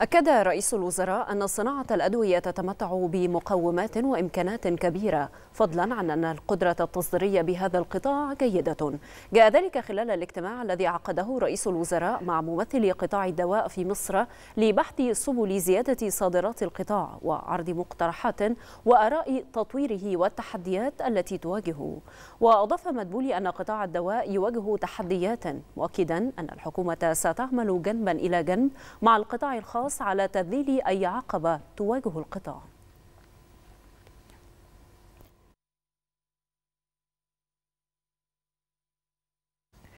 أكد رئيس الوزراء أن صناعة الأدوية تتمتع بمقومات وإمكانات كبيرة فضلا عن أن القدرة التصديرية بهذا القطاع جيدة جاء ذلك خلال الاجتماع الذي عقده رئيس الوزراء مع ممثلي قطاع الدواء في مصر لبحث سبل زيادة صادرات القطاع وعرض مقترحات وآراء تطويره والتحديات التي تواجهه وأضاف مدبولي أن قطاع الدواء يواجه تحديات مؤكدا أن الحكومة ستعمل جنبا إلى جنب مع القطاع الخاص على تذليل أي عقبة تواجه القطاع